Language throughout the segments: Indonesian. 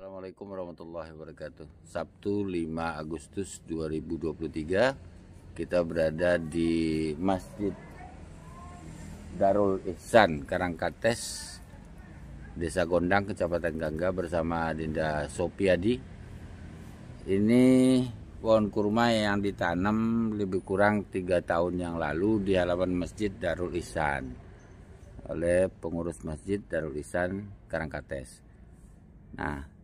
Assalamualaikum warahmatullahi wabarakatuh. Sabtu 5 Agustus 2023 kita berada di Masjid Darul Ihsan Karangkates Desa Gondang Kecamatan Gangga bersama Dinda Sopiadi. Ini pohon kurma yang ditanam lebih kurang 3 tahun yang lalu di halaman Masjid Darul Ihsan oleh pengurus Masjid Darul Ihsan Karangkates. Nah,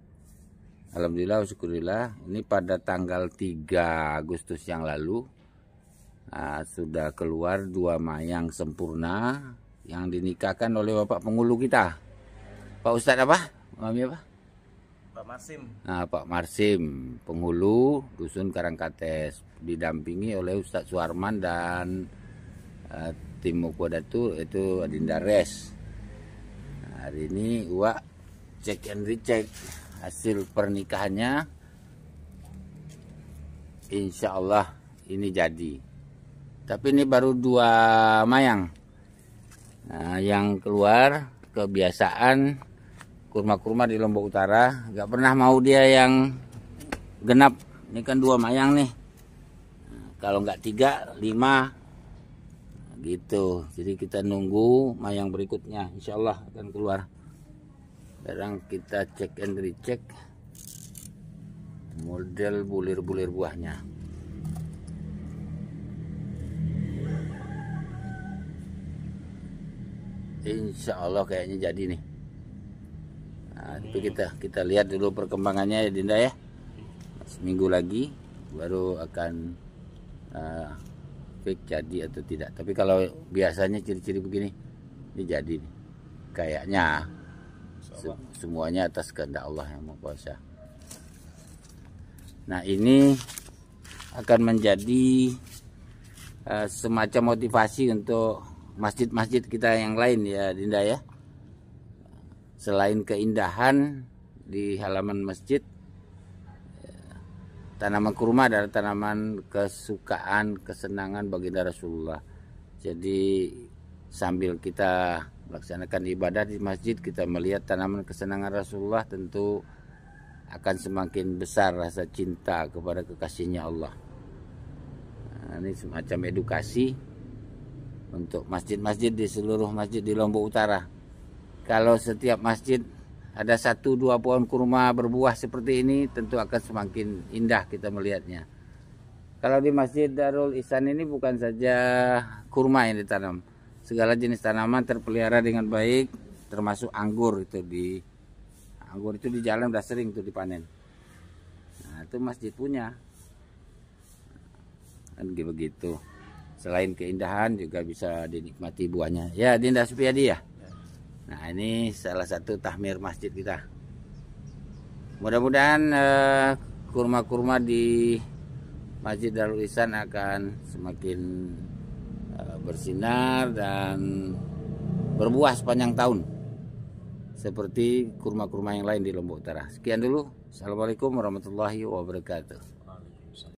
Alhamdulillah syukurillah ini pada tanggal 3 Agustus yang lalu nah, sudah keluar dua mayang sempurna yang dinikahkan oleh Bapak Pengulu kita Pak Ustadz apa? Mami apa? Pak Marsim nah, Pak Marsim Penghulu Dusun Karangkates didampingi oleh Ustadz Suarman dan uh, tim Mukodatu itu Adinda Res nah, hari ini uak cek and recheck hasil pernikahannya insya Allah ini jadi tapi ini baru dua mayang nah, yang keluar kebiasaan kurma-kurma di Lombok Utara nggak pernah mau dia yang genap ini kan dua mayang nih nah, kalau nggak tiga lima gitu jadi kita nunggu mayang berikutnya insya Allah akan keluar sekarang kita cek and recheck model bulir-bulir buahnya Insya Allah kayaknya jadi nih nah, tapi kita kita lihat dulu perkembangannya ya Dinda ya seminggu lagi baru akan uh, jadi atau tidak tapi kalau biasanya ciri-ciri begini ini jadi nih. kayaknya semuanya atas kehendak Allah yang Maha Kuasa. Nah, ini akan menjadi uh, semacam motivasi untuk masjid-masjid kita yang lain ya, Dinda ya. Selain keindahan di halaman masjid, eh, tanaman kurma adalah tanaman kesukaan, kesenangan baginda Rasulullah. Jadi sambil kita melaksanakan ibadah di masjid kita melihat tanaman kesenangan Rasulullah tentu akan semakin besar rasa cinta kepada kekasihnya Allah nah, ini semacam edukasi untuk masjid-masjid di seluruh masjid di Lombok Utara kalau setiap masjid ada satu dua pohon kurma berbuah seperti ini tentu akan semakin indah kita melihatnya kalau di Masjid Darul Ihsan ini bukan saja kurma yang ditanam segala jenis tanaman terpelihara dengan baik termasuk anggur itu di anggur itu di jalan udah sering itu dipanen nah itu masjid punya kan begitu selain keindahan juga bisa dinikmati buahnya ya Dinda Supiadi ya nah ini salah satu tahmir masjid kita mudah-mudahan kurma eh, kurma-kurma di Masjid Darul Ihsan akan semakin bersinar dan berbuah sepanjang tahun seperti kurma-kurma yang lain di Lombok Utara. Sekian dulu. Assalamualaikum warahmatullahi wabarakatuh.